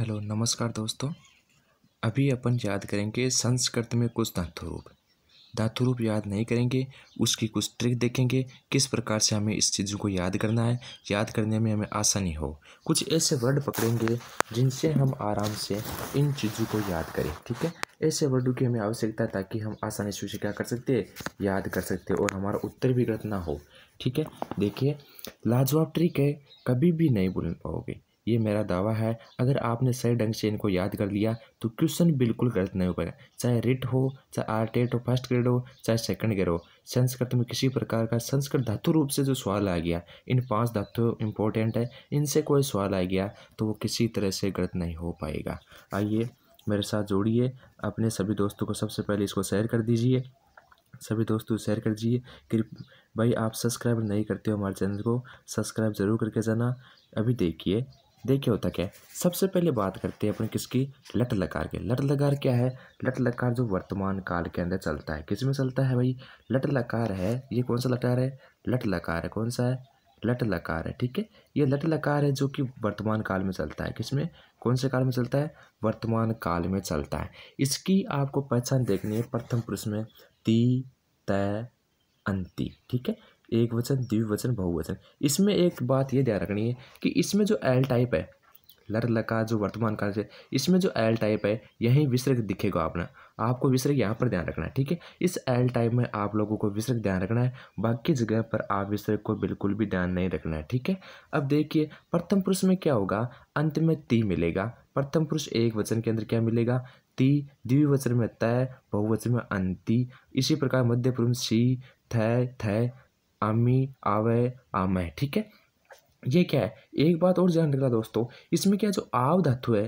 hello नमस्कार दोस्तों अभी अपन याद करेंगे संस्कृत में कुछ धातु रूप धातु रूप याद नहीं करेंगे उसकी कुछ ट्रिक देखेंगे किस प्रकार से हमें इस चीज़ों को याद करना है याद करने में हमें आसानी हो कुछ ऐसे वर्ड पकड़ेंगे जिनसे हम आराम से इन चीज़ों को याद करें ठीक है ऐसे वर्डों की हमें आवश्यकता है ताकि हम आसानी से उसे क्या कर सकते याद कर सकते और हमारा उत्तर भी गलत ना हो ठीक है देखिए लाजवाब ट्रिक है कभी भी नहीं भूल पाओगे ये मेरा दावा है अगर आपने सही ढंग से इनको याद कर लिया तो क्वेश्चन बिल्कुल गलत नहीं होगा चाहे रिट हो चाहे आर टेट हो फर्स्ट ग्रेड हो चाहे सेकंड ग्रेड हो संस्कृत में किसी प्रकार का संस्कृत धातु रूप से जो सवाल आ गया इन पांच धातु इंपॉर्टेंट है इनसे कोई सवाल आ गया तो वो किसी तरह से गलत नहीं हो पाएगा आइए मेरे साथ जोड़िए अपने सभी दोस्तों को सबसे पहले इसको शेयर कर दीजिए सभी दोस्तों शेयर कर दीजिए कि भाई आप सब्सक्राइब नहीं करते हो हमारे चैनल को सब्सक्राइब ज़रूर करके जाना अभी देखिए देखिए होता क्या है सबसे पहले बात करते हैं अपने किसकी लट लकार के लट लकार क्या है लट लकार जो वर्तमान काल के अंदर चलता है किस में चलता है भाई लट लकार है ये कौन सा लकार है लट लकार है कौन सा है लट लकार है ठीक है ये लट लकार है जो कि वर्तमान काल में चलता है किसमें कौन से काल में चलता है वर्तमान काल में चलता है इसकी आपको पहचान देखनी है प्रथम पुरुष में ती तय अंति ठीक है एक वचन द्विवचन बहुवचन इसमें एक बात ये ध्यान रखनी है कि इसमें जो एल टाइप है लर लका जो वर्तमान काल से इसमें जो एल टाइप है यही विसर्ग दिखेगा आपने आपको विसर्ग यहाँ पर ध्यान रखना है ठीक है इस एल टाइप में आप लोगों को विसर्ग ध्यान रखना है बाकी जगह पर आप विसर्ग को बिल्कुल भी ध्यान नहीं रखना है ठीक है अब देखिए प्रथम पुरुष में क्या होगा अंत में ती मिलेगा प्रथम पुरुष एक वचन के अंदर क्या मिलेगा ती द्विवचन में तय बहुवचन में अंति इसी प्रकार मध्य पुरुष सी थय थय आमी आवे आमय ठीक है ये क्या है एक बात और ध्यान रखना दोस्तों इसमें क्या जो आव धातु है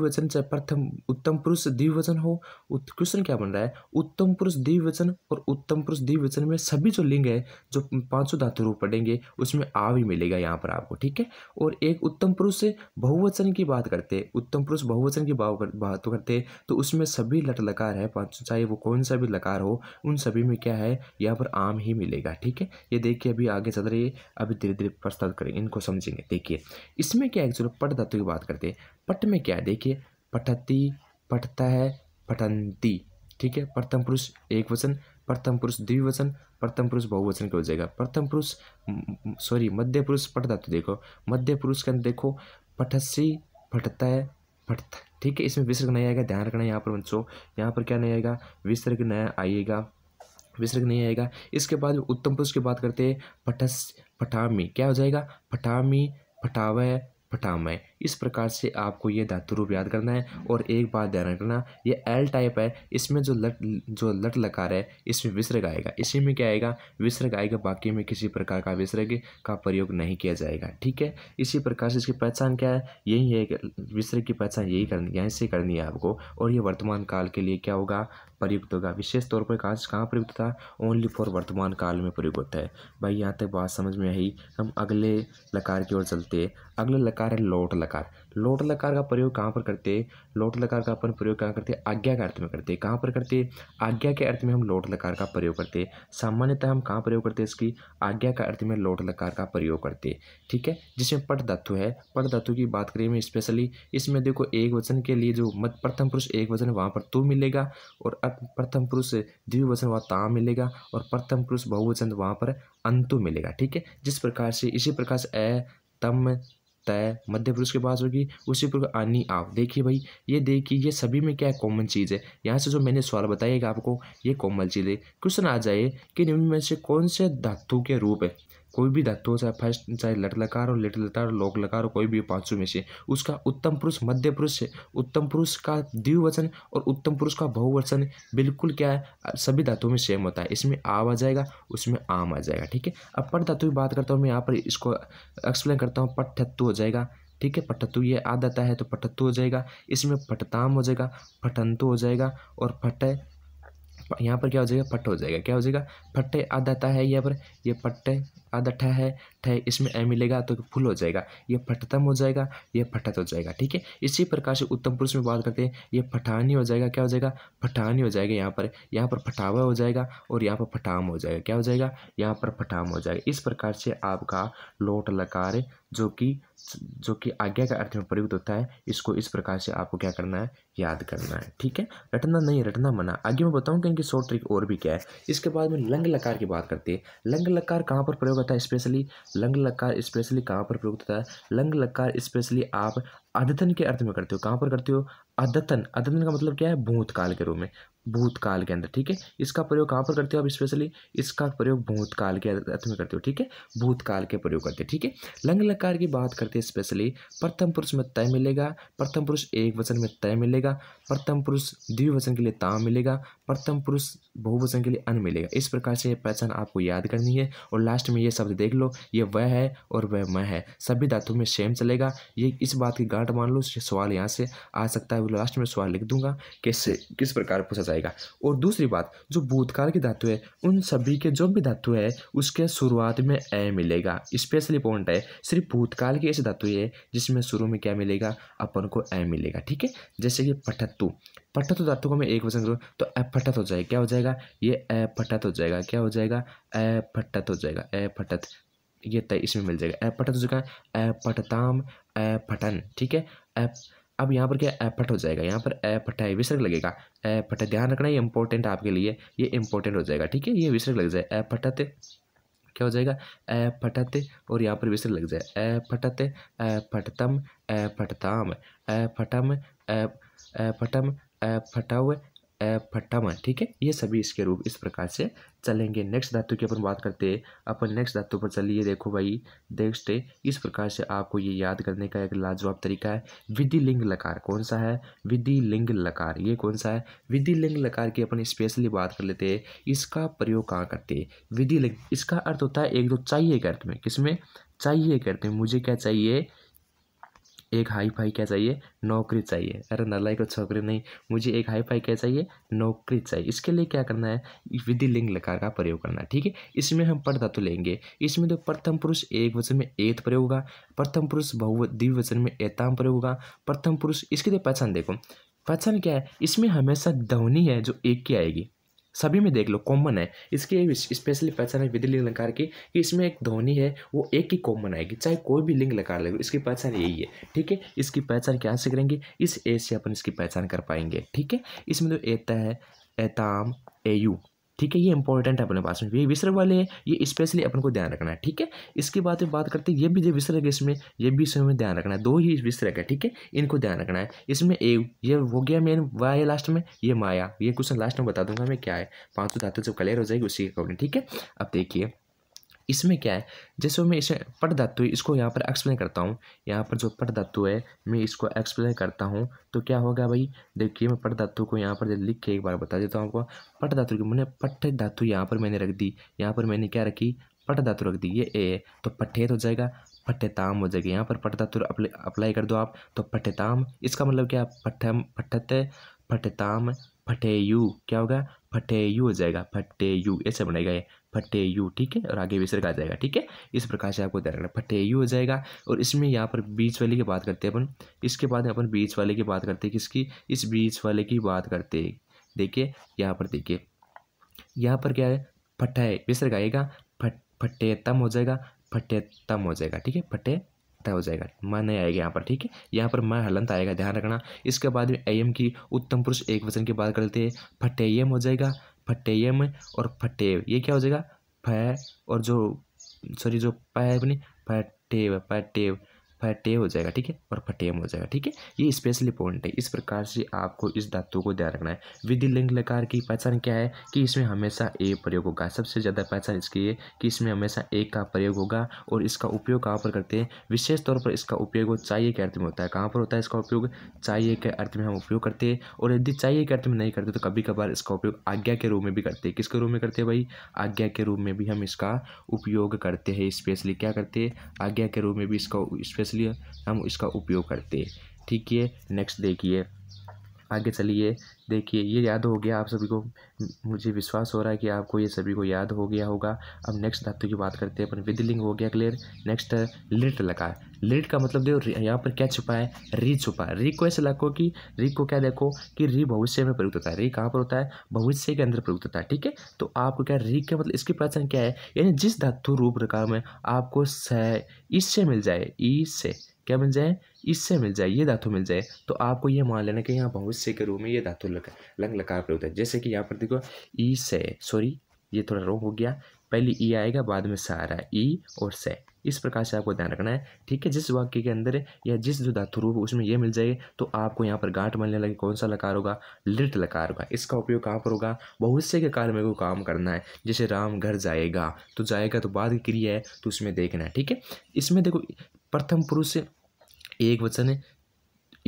वचन चाहे प्रथम उत्तम पुरुष दिव्यवचन हो क्वेश्चन क्या बन रहा है उत्तम पुरुष वचन और उत्तम पुरुष वचन में सभी जो लिंग है जो पांचों धातु रूप पढ़ेंगे उसमें आ भी मिलेगा यहाँ पर आपको ठीक है और एक उत्तम पुरुष बहुवचन की बात करते हैं उत्तम पुरुष बहुवचन की बात करते हैं तो उसमें सभी लट लकार है पाँच चाहे वो कौन सा भी लकार हो उन सभी में क्या है यहाँ पर आम ही मिलेगा ठीक है ये देखिए अभी आगे चल रही है अभी धीरे धीरे प्रस्ताव करेंगे इनको समझेंगे देखिए इसमें क्या एक्चुअली पट धातु की बात करते हैं पट में क्या है देखिए पठती पठता है पठंती ठीक है प्रथम पुरुष एक वचन प्रथम पुरुष द्विवचन प्रथम पुरुष बहुवचन का हो जाएगा प्रथम पुरुष सॉरी मध्य पुरुष पठता तो देखो मध्य पुरुष के अंदर देखो पठसी पठता है पठता ठीक है इसमें विसर्ग नहीं आएगा ध्यान रखना यहाँ पर बच्चों यहाँ पर क्या नहीं आएगा विसर्ग नया आइएगा विसर्ग नहीं आएगा इसके बाद उत्तम पुरुष की बात करते हैं पठस पठामी क्या हो जाएगा पठामी पठावय पठामय इस प्रकार से आपको ये धातु रूप याद करना है और एक बात ध्यान रखना ये एल टाइप है इसमें जो लट जो लट लकार है इसमें विसर्ग आएगा इसी में क्या आएगा विसर्ग आएगा बाकी में किसी प्रकार का विसर्ग का प्रयोग नहीं किया जाएगा ठीक है इसी प्रकार से इसकी पहचान क्या है यही है विसर्ग की पहचान यही करनी यहीं से करनी है आपको और ये वर्तमान काल के लिए क्या होगा प्रयुक्त होगा विशेष तौर पर काज कहाँ प्रयुक्त था ओनली फॉर वर्तमान काल में प्रयुक्त होता है भाई यहाँ तक बात समझ में आई हम अगले लकार की ओर चलते अगले लकार है लोट लकार लकार लोट लकार का प्रयोग कहाँ पर करते हैं लोट लकार का अपन प्रयोग कहाँ करते हैं आज्ञा के अर्थ में करते हैं कहाँ पर करते हैं आज्ञा के अर्थ में हम लोट लकार का प्रयोग करते हैं सामान्यतः हम कहाँ प्रयोग करते हैं इसकी आज्ञा का अर्थ में लोट लकार का प्रयोग करते हैं ठीक है जिसमें पट धातु है पट धातु की बात करें मैं स्पेशली इसमें देखो एक वचन के लिए जो मत प्रथम पुरुष एक वचन वहाँ पर तू मिलेगा और प्रथम पुरुष द्विवचन वहाँ ता मिलेगा और प्रथम पुरुष बहुवचन वहाँ पर अंतु मिलेगा ठीक है जिस प्रकार से इसी प्रकार से अ तम तय मध्य पुरुष के पास होगी उसी प्रकार आनी आप देखिए भाई ये देखिए ये सभी में क्या कॉमन चीज़ है यहाँ से जो मैंने सवाल बताया आपको ये कॉमन चीज़ है क्वेश्चन आ जाए कि निम्न में से कौन से धातु के रूप है कोई भी धातु हो चाहे फर्स्ट चाहे लट लकार हो लिट लकार हो लोक लकार हो कोई भी पांचों में से उसका उत्तम पुरुष मध्य पुरुष है उत्तम पुरुष का द्विवचन और उत्तम पुरुष का बहुवचन बिल्कुल क्या है सभी धातुओं में सेम होता है इसमें आव आ जाएगा उसमें आम आ जाएगा ठीक है अब पट धातु की बात करता हूँ मैं यहाँ पर इसको एक्सप्लेन करता हूँ पठत्तु हो जाएगा ठीक है पटत्तु ये आ जाता है तो पटत्तु हो जाएगा इसमें पटताम हो जाएगा फटंतु हो जाएगा और फट यहाँ पर क्या हो जाएगा पट हो जाएगा क्या हो जाएगा फट्टे आ जाता है यहाँ पर ये पट्टे आधा ठह है ठह इसमें ए मिलेगा तो फुल हो जाएगा ये फटतम हो जाएगा ये फटत हो जाएगा ठीक है इसी प्रकार से उत्तम पुरुष में बात करते हैं ये फटानी हो जाएगा क्या हो जाएगा फटानी हो जाएगा यहाँ पर यहाँ पर फटावा हो जाएगा और यहाँ पर फटाम हो जाएगा क्या हो जाएगा यहाँ पर फटाम हो जाएगा इस प्रकार से आपका लोट लकार जो कि जो कि आज्ञा का अर्थ में प्रयुक्त होता है इसको इस प्रकार से आपको क्या करना है याद करना है ठीक है रटना नहीं रटना मना आगे मैं बताऊं कि इनकी शॉर्ट ट्रिक और भी क्या है इसके बाद में लंग लकार की बात करते हैं लंग लकार कहाँ पर प्रयोग होता है स्पेशली लंग लकार स्पेशली कहाँ पर प्रयुक्त होता है लंग लकार स्पेशली आप अद्यतन के अर्थ में करते हो कहाँ पर करते हो अद्यतन अद्यतन का मतलब क्या है भूतकाल के रूप में भूतकाल के अंदर ठीक है इसका प्रयोग कहाँ पर करते हो आप स्पेशली इसका प्रयोग भूतकाल के अर्थ में करते हो ठीक है भूतकाल के प्रयोग करते हो ठीक है लंग लकार की बात करते हैं स्पेशली प्रथम पुरुष में तय मिलेगा प्रथम पुरुष एक वचन में तय मिलेगा प्रथम पुरुष द्विवचन के लिए ता मिलेगा प्रथम पुरुष बहुवचन के लिए अन मिलेगा इस प्रकार से यह पहचान आपको याद करनी है और लास्ट में ये शब्द देख लो ये वह है और वह मैं है सभी धातु में सेम चलेगा ये इस बात की गांठ मान लो सवाल यहाँ से आ सकता है वो लास्ट में सवाल लिख दूंगा कैसे किस प्रकार पूछा जाएगा और दूसरी बात जो भूतकाल की धातु है उन सभी के जो भी धातु है उसके शुरुआत में ए मिलेगा स्पेशली पॉइंट है सिर्फ भूतकाल की ऐसी धातु है जिसमें शुरू में क्या मिलेगा अपन को ए मिलेगा ठीक है जैसे कि पठत्तु पठत धातु को मैं एक वजन करूँ तो अफटत हो जाएगा क्या हो जाएगा ये अफटत हो जाएगा क्या हो जाएगा अफटत हो जाएगा अफटत ये तय इसमें मिल जाएगा अपटत हो चुका है अपटताम अपठन ठीक है अब यहाँ पर क्या एफर्ट हो जाएगा यहाँ पर एफर्ट है विसर्ग लगेगा है ध्यान रखना ये इंपॉर्टेंट आपके लिए ये इंपॉर्टेंट हो जाएगा ठीक है ये विसर्ग लग जाए एफर्ट क्या हो जाएगा ए फटते और यहाँ पर विसर्ग लग जाए ए फटते ए फटतम ए फटताम ए फटम ए फटम ए फटाव फट्टामा ठीक है ये सभी इसके रूप इस प्रकार से चलेंगे नेक्स्ट धातु की अपन बात करते हैं अपन नेक्स्ट धातु पर चलिए देखो भाई नेक्स्ट इस प्रकार से आपको ये याद करने का एक लाजवाब तरीका है विधि लिंग लकार कौन सा है विधि लिंग लकार ये कौन सा है विधि लिंग लकार की अपन स्पेशली बात कर लेते हैं इसका प्रयोग कहाँ करते हैं विधि लिंग इसका अर्थ होता है एक दो चाहिए के अर्थ में किसमें चाहिए के अर्थ में मुझे क्या चाहिए एक हाई फाई क्या चाहिए नौकरी चाहिए अरे नलाई को छोकरी नहीं मुझे एक हाई फाई क्या चाहिए नौकरी चाहिए इसके लिए क्या करना है विधि लिंग लकार का प्रयोग करना है ठीक है इसमें हम पढ़ धातु लेंगे इसमें तो प्रथम पुरुष एक वचन में एत प्रयोग होगा प्रथम पुरुष बहु द्विवचन में एताम प्रयोग होगा प्रथम पुरुष इसके लिए तो पहचान देखो पहचान क्या है इसमें हमेशा ध्वनि है जो एक की आएगी सभी में देख लो कॉमन है इसकी स्पेशली पहचान है विधि लिंग लकार की कि इसमें एक ध्वनि है वो एक ही कॉमन आएगी चाहे कोई भी लिंग लकार लगे इसकी पहचान यही है ठीक है इसकी पहचान क्या से करेंगे इस ए से अपन इसकी पहचान कर पाएंगे ठीक है इसमें तो एता है एताम एयू ठीक है ये इंपॉर्टेंट है अपने पास में ये विसर्ग वाले हैं ये स्पेशली अपन को ध्यान रखना है ठीक है इसके बाद में बात करते हैं ये भी जो विसर्ग है इसमें ये भी इसमें ध्यान रखना है दो ही विसर्ग है ठीक है इनको ध्यान रखना है इसमें ए ये हो गया मेन वाया है लास्ट में ये माया ये क्वेश्चन लास्ट में बता दूंगा मैं क्या है पाँचों धातु जब क्लियर हो जाएगी उसी के अकॉर्डिंग ठीक है अब देखिए इसमें क्या है जैसे मैं इसे पट धातु इसको यहाँ पर एक्सप्लेन करता हूँ यहाँ पर जो पट धातु है मैं इसको एक्सप्लेन करता हूँ तो क्या होगा भाई देखिए मैं पट धातु को यहाँ पर लिख के एक बार बता देता हूँ आपको पट धातु की मैंने पट धातु यहाँ पर मैंने रख दी यहाँ पर मैंने क्या रखी पट धातु रख दी ये ए है तो पठेत तो हो जाएगा ताम हो जाएगा यहाँ पर पट धातु अप्लाई कर दो आप तो ताम इसका मतलब क्या पठम पठत पठताम फटेयू क्या होगा फटेयू हो जाएगा फटेयू ऐसे बनेगा ये फटेयू ठीक है और आगे विसर्ग आ जाएगा ठीक है इस प्रकार से आपको ध्यान रखना फटेयू हो जाएगा और इसमें यहाँ पर बीच वाले की बात करते हैं अपन इसके बाद अपन बीच वाले की बात करते हैं किसकी इस बीच वाले की बात करते हैं देखिए यहाँ पर देखिए यहाँ पर क्या है फटे विसर्ग आएगा फट फटेतम हो जाएगा फटेतम हो जाएगा ठीक है फटे तय हो जाएगा म नहीं आएगा यहाँ पर ठीक है यहाँ पर म हलंत आएगा ध्यान रखना इसके बाद में एम की उत्तम पुरुष एक वचन की बात करते हैं फटेयम हो जाएगा फटेयम और फटेव ये क्या हो जाएगा फ और जो सॉरी जो प है अपनी फटेव फटेव फटे हो जाएगा ठीक है और फटेम हो जाएगा ठीक है ये स्पेशली पॉइंट है इस प्रकार से आपको इस धातु को ध्यान रखना है विधि लिंग लकार की पहचान क्या है कि इसमें हमेशा ए प्रयोग होगा सबसे ज़्यादा पहचान इसकी है कि इसमें हमेशा ए का प्रयोग होगा और इसका उपयोग कहाँ पर करते हैं विशेष तौर पर इसका उपयोग चाहिए के अर्थ में होता है कहाँ पर होता है इसका उपयोग चाहिए के अर्थ में हम उपयोग करते हैं और यदि चाहिए के अर्थ में नहीं करते तो कभी कभार इसका उपयोग आज्ञा के रूप में भी करते हैं किसके रूप में करते हैं भाई आज्ञा के रूप में भी हम इसका उपयोग करते हैं स्पेशली क्या करते हैं आज्ञा के रूप में भी इसका स्पेशली इसलिए हम इसका उपयोग करते हैं ठीक है नेक्स्ट देखिए आगे चलिए देखिए ये याद हो गया आप सभी को मुझे विश्वास हो रहा है कि आपको ये सभी को याद हो गया होगा अब नेक्स्ट धातु की बात करते हैं अपन विदलिंग हो गया क्लियर नेक्स्ट है लिट लगा लिट का मतलब देखो यहाँ पर क्या छुपा है री छुपा है री को ऐसे लगो कि री को क्या देखो कि री भविष्य में प्रयुक्त होता है री कहाँ पर होता है भविष्य के अंदर प्रयुक्त होता है ठीक है तो आपको क्या री का मतलब इसकी पहचान क्या है यानी जिस धातु रूप रकार में आपको इससे मिल जाए ई से क्या मिल जाए इससे मिल जाए ये धातु मिल जाए तो आपको ये मान लेना कि यहाँ भविष्य के रूप में ये धातु लंग लकार लंग लकार पर होता है जैसे कि यहाँ पर देखो ई से सॉरी ये थोड़ा रॉन्ग हो गया पहले ई आएगा बाद में सा आ रहा है ई और से इस प्रकार से आपको ध्यान रखना है ठीक है जिस वाक्य के अंदर या जिस जो धातु रूप उसमें ये मिल जाएगी तो आपको यहाँ पर गांठ बनने लगे कौन सा लकार होगा लिट लकार होगा इसका उपयोग कहाँ पर होगा बहुत से के कार्य में कोई काम करना है जैसे राम घर जाएगा तो जाएगा तो बाद की क्रिया है तो उसमें देखना है ठीक है इसमें देखो प्रथम पुरुष एक वचन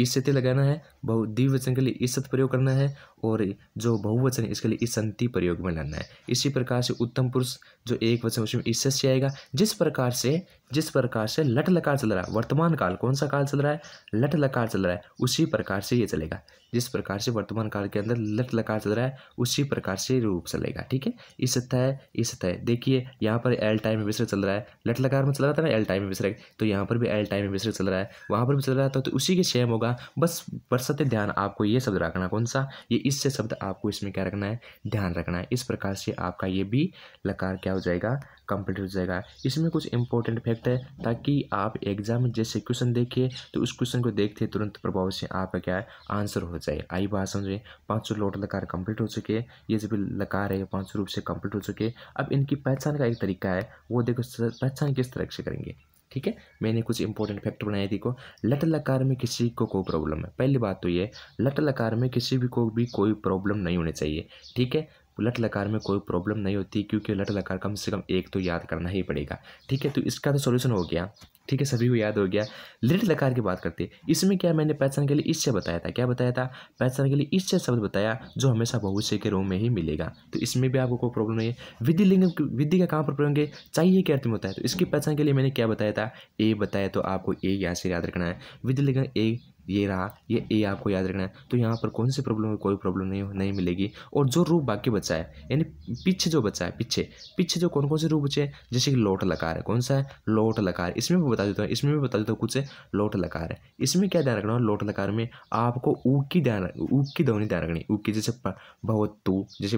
ईषत्य लगाना है बहु द्विवचन के लिए ईषत प्रयोग करना है और जो बहुवचन है इसके लिए संति प्रयोग में लाना है इसी प्रकार से उत्तम पुरुष जो एक वचन उसमें ईसत से आएगा जिस प्रकार से जिस प्रकार से लट लकार चल रहा है वर्तमान काल कौन सा काल चल रहा है लट लकार चल रहा है उसी प्रकार से ये चलेगा जिस प्रकार से वर्तमान काल के अंदर लट लकार चल रहा है उसी प्रकार से रूप चलेगा ठीक है इस तय इस सतह देखिए यहाँ पर एल टाइम में विसर्ग चल रहा है लट लकार में चल रहा था ना एल टाइम में विसर तो यहाँ पर भी एल टाइम में विसर चल रहा है वहाँ पर भी चल रहा था तो, तो उसी के सेम होगा बस बरसते ध्यान आपको ये शब्द रखना कौन सा ये इससे शब्द आपको इसमें क्या रखना है ध्यान रखना है इस प्रकार से आपका ये भी लकार क्या हो जाएगा कंप्लीट हो जाएगा इसमें कुछ इंपॉर्टेंट फैक्ट लगता है ताकि आप एग्जाम में जैसे क्वेश्चन देखिए तो उस क्वेश्चन को देखते तुरंत प्रभाव से आपका क्या है आंसर हो जाए आई बात समझे पाँच सौ लोट लकार कंप्लीट हो चुके ये जब लकार है पाँच सौ रूप से कंप्लीट हो चुके अब इनकी पहचान का एक तरीका है वो देखो पहचान किस तरह से करेंगे ठीक है मैंने कुछ इंपॉर्टेंट फैक्टर बनाए देखो लट लकार में किसी को कोई प्रॉब्लम है पहली बात तो ये लट लकार में किसी भी को भी कोई प्रॉब्लम नहीं होनी चाहिए ठीक है लट लकार में कोई प्रॉब्लम नहीं होती क्योंकि लट लकार कम से कम एक तो याद करना ही पड़ेगा ठीक है तो इसका तो सोल्यूशन हो गया ठीक है सभी को याद हो गया लिट लकार की बात करते इसमें क्या मैंने पहचान के लिए इससे बताया था क्या बताया था पहचान के लिए इससे शब्द बताया जो हमेशा भविष्य के रूप में ही मिलेगा तो इसमें भी आपको कोई प्रॉब्लम नहीं है विधि लिंग विधि का कहाँ पर प्रयोग है चाहिए क्या अर्थ में होता है तो इसकी पहचान के लिए मैंने क्या बताया था ए बताया तो आपको ए यहाँ से याद रखना है विधि लिंग ए ये रहा ये ए आपको याद रखना है तो यहाँ पर कौन सी प्रॉब्लम है कोई प्रॉब्लम नहीं नहीं मिलेगी और जो रूप बाकी बचा है यानी पीछे जो बचा है पीछे पीछे जो कौन कौन से रूप बचे हैं जैसे कि लोट लकार है कौन सा है लोट लकार इसमें भी बता देता हूँ इसमें भी बता देता हूँ कुछ लोट लकार है इसमें क्या ध्यान रखना है लोट लकार में आपको ऊ की ध्यान ऊ की ध्वनि ध्यान रखनी ऊक की जैसे भवतु जैसे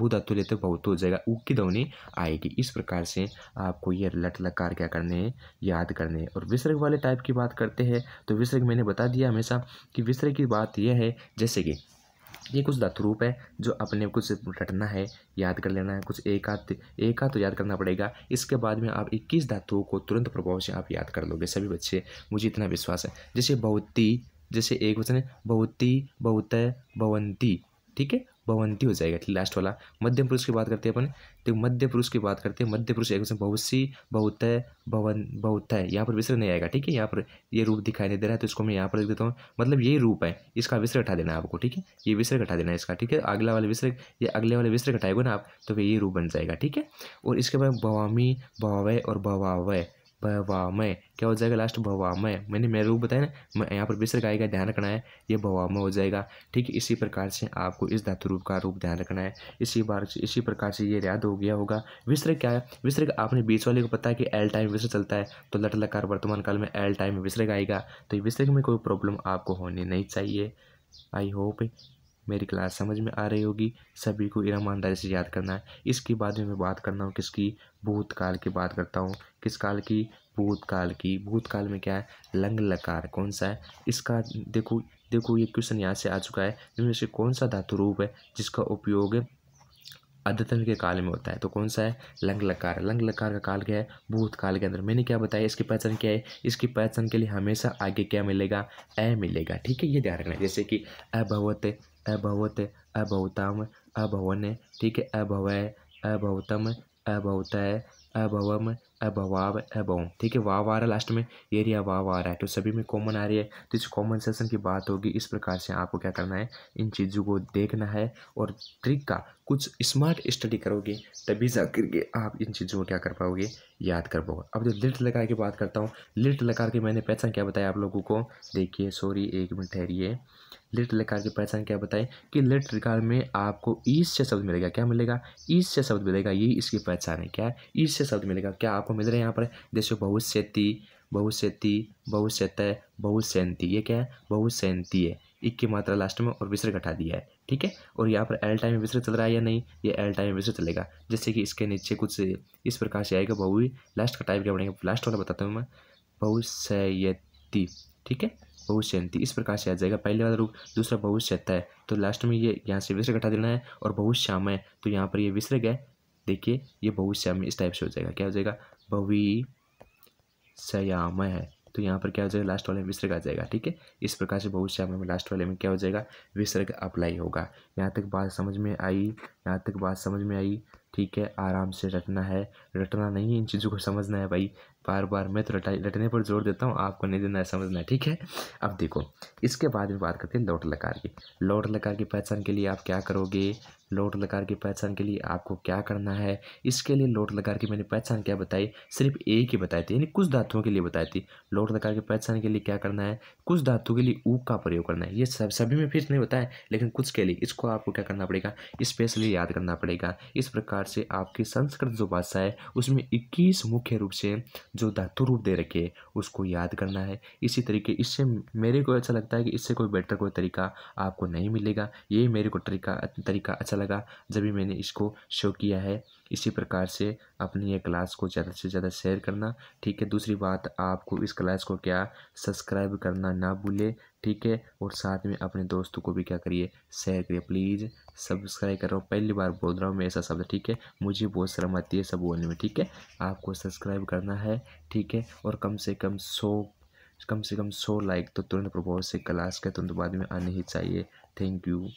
भू धातु लेते भवतु हो जाएगा ऊक की ध्वनि आएगी इस प्रकार से आपको ये लट लकार क्या करने हैं याद करने हैं और विसर्ग वाले टाइप की बात करते हैं तो विसर्ग मैंने बता दिया रखिए हमेशा कि विषय की बात यह है जैसे कि ये कुछ दत्रूप है जो अपने कुछ रटना है याद कर लेना है कुछ एकात एकात तो याद करना पड़ेगा इसके बाद में आप 21 धातुओं को तुरंत प्रभाव से आप याद कर लोगे सभी बच्चे मुझे इतना विश्वास है जैसे बहुती जैसे एक वचन है बहुती बहुत बवंती ठीक है बवंती हो जाएगा ठीक लास्ट वाला मध्य पुरुष की बात करते हैं अपन तो मध्य पुरुष की बात करते हैं मध्य पुरुष एक बहुत सी बहुत है बहुत है यहाँ पर विसर्ग नहीं आएगा ठीक है यहाँ पर ये रूप दिखाई नहीं दे रहा है तो इसको मैं यहाँ पर लिख देता हूँ मतलब ये रूप है इसका विसर्ग हटा देना आपको ठीक है ये विसर्ग हटा देना इसका ठीक है अगला वाले विसर्ग ये अगले वाले विसर्ग हटाएगा ना आप तो ये रूप बन जाएगा ठीक है और इसके बाद भवामी भवावय और भवावय भवामय क्या हो जाएगा लास्ट भवामय मैंने मेरा रूप बताया ना मैं यहाँ पर विसर्ग आएगा ध्यान रखना है ये भवामय हो जाएगा ठीक है इसी प्रकार से आपको इस धातु रूप का रूप ध्यान रखना है इसी बार इसी प्रकार से ये याद हो गया होगा विसर्ग क्या है विसर्ग आपने बीच वाले को पता है कि एल टाइम विसर्ग चलता है तो लट लकार वर्तमान काल में एल टाइम विसर्ग आएगा तो विसर्ग में कोई प्रॉब्लम आपको होनी नहीं चाहिए आई होप मेरी क्लास समझ में आ रही होगी सभी को ईमानदारी से याद करना है इसके बाद में मैं बात करना हूँ किसकी भूतकाल की बात करता हूँ किस काल की भूतकाल की भूतकाल में क्या है लंग लकार कौन सा है इसका देखो देखो ये क्वेश्चन यहाँ से आ चुका है इनमें से कौन सा धातु रूप है जिसका उपयोग अद्यतन के काल में होता है तो कौन सा है लंग लकार लंग लकार का काल क्या है भूतकाल के अंदर मैंने क्या बताया इसकी पहचान क्या है इसकी पहचान के लिए हमेशा आगे क्या मिलेगा ए मिलेगा ठीक है ये ध्यान रखना जैसे कि अभवत अभवत अभवताम अभवन ठीक है अभवय अभवतम अभवतय अभवम अबवाब अबवम ठीक है वाव आ रहा है लास्ट में ये रिया वाव आ रहा है तो सभी में कॉमन आ रही है तो इस कॉमन सेशन की बात होगी इस प्रकार से आपको क्या करना है इन चीज़ों को देखना है और ट्रिक का कुछ स्मार्ट स्टडी करोगे तभी जा करके आप इन चीज़ों को क्या कर पाओगे याद कर पाओगे अब जो लिट लगा के बात करता हूँ लिट लगा के मैंने पहचान क्या बताया आप लोगों को देखिए सॉरी एक मिनट ठहरिए लिट लकार की पहचान क्या बताएं कि लिट लकार में आपको ईस्ट से शब्द मिलेगा क्या मिलेगा ईस्ट से शब्द मिलेगा ये इसकी पहचान है क्या ईस्ट से शब्द मिलेगा क्या आपको मिल रहे हैं यहाँ पर जैसे बहुश्यति बहुश्यति बहुश्यतय बहुशैंति ये क्या है बहुशैंति है इक की मात्रा लास्ट में और विसर्ग घटा दिया है ठीक है और यहाँ पर एल टाइम में विसर्ग चल रहा है या नहीं ये एल टाइम में विसर्ग चलेगा जैसे कि इसके नीचे कुछ इस प्रकार से आएगा बहु लास्ट का टाइप क्या बनेगा लास्ट वाला बताता हूँ मैं बहुशयति ठीक है बहुशयंती इस प्रकार से आ जाएगा पहले वाला रूप दूसरा बहुश्यता है तो लास्ट में ये यहाँ से विसर्ग घटा देना है और बहुश्याम है तो यहाँ पर ये विसर्ग है देखिए ये बहुश्यामय इस टाइप से हो जाएगा क्या हो जाएगा भविष्यामय है तो यहाँ पर क्या हो जाएगा लास्ट वाले में विसर्ग आ जाएगा ठीक है इस प्रकार से भविष्यामय में लास्ट वाले में क्या हो जाएगा विसर्ग अप्लाई होगा यहाँ तक बात समझ में आई यहाँ तक बात समझ में आई ठीक है आराम से रटना है रटना नहीं है इन चीज़ों को समझना है भाई बार बार मैं तो रटा रटने पर जोर देता हूँ आपको नहीं देना है समझना है ठीक है अब देखो इसके बाद में बात करते हैं लौट लकार की लौट लकार की पहचान के लिए आप क्या करोगे लोट लगार की पहचान के लिए आपको क्या करना है इसके लिए लोट लगार की मैंने पहचान क्या बताई सिर्फ एक ही बताई थी यानी कुछ धातुओं के लिए बताई थी लोट लगार की पहचान के लिए क्या करना है कुछ धातुओं के लिए ऊक का प्रयोग करना है ये सब सभी में फिर नहीं बताया लेकिन कुछ के लिए इसको आपको क्या करना पड़ेगा स्पेशली याद करना पड़ेगा इस प्रकार से आपकी संस्कृत जो भाषा है उसमें इक्कीस मुख्य रूप से जो धातु रूप दे रखे है उसको याद करना है इसी तरीके इससे मेरे को अच्छा लगता है कि इससे कोई बेटर कोई तरीका आपको नहीं मिलेगा यही मेरे को तरीका तरीका अच्छा लगा जब भी मैंने इसको शो किया है इसी प्रकार से अपनी ये क्लास को ज़्यादा से ज़्यादा शेयर करना ठीक है दूसरी बात आपको इस क्लास को क्या सब्सक्राइब करना ना भूले ठीक है और साथ में अपने दोस्तों को भी क्या करिए शेयर करिए प्लीज़ सब्सक्राइब कर रहा हूँ पहली बार बोल रहा हूँ मैं ऐसा शब्द ठीक है मुझे बहुत शर्म आती है सब बोलने में ठीक है आपको सब्सक्राइब करना है ठीक है और कम से कम सौ कम से कम सौ लाइक तो तुरंत प्रभाव से क्लास के तुरंत बाद में आने ही चाहिए थैंक यू